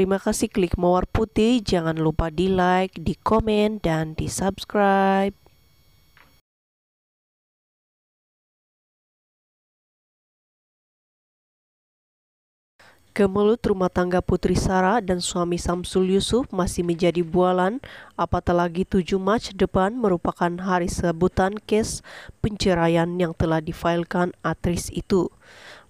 Terima kasih klik mawar putih. Jangan lupa di like, di komen, dan di subscribe. Kemelut rumah tangga Putri Sara dan suami Samsul Yusuf masih menjadi bualan, apatah lagi 7 Mac depan merupakan hari sebutan kes penceraian yang telah difailkan atris itu.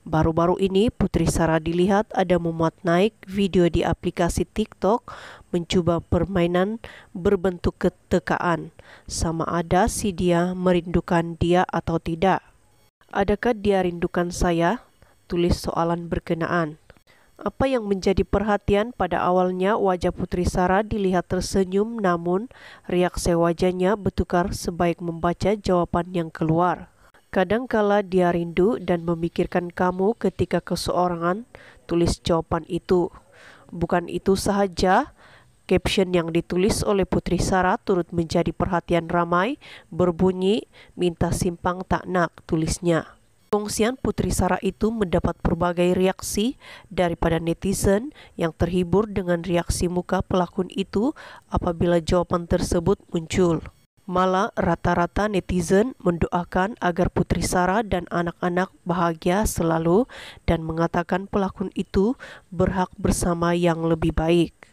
Baru-baru ini Putri Sarah dilihat ada memuat naik video di aplikasi TikTok mencoba permainan berbentuk ketekaan. Sama ada si dia merindukan dia atau tidak. Adakah dia rindukan saya? Tulis soalan berkenaan. Apa yang menjadi perhatian pada awalnya wajah Putri Sarah dilihat tersenyum namun reaksi wajahnya bertukar sebaik membaca jawaban yang keluar. Kadangkala dia rindu dan memikirkan kamu ketika keseorangan, tulis jawaban itu. Bukan itu sahaja caption yang ditulis oleh Putri Sarah turut menjadi perhatian ramai, berbunyi, minta simpang tak nak, tulisnya. Pengungsian Putri Sarah itu mendapat berbagai reaksi daripada netizen yang terhibur dengan reaksi muka pelakon itu apabila jawaban tersebut muncul. Malah rata-rata netizen mendoakan agar Putri Sarah dan anak-anak bahagia selalu dan mengatakan pelakon itu berhak bersama yang lebih baik.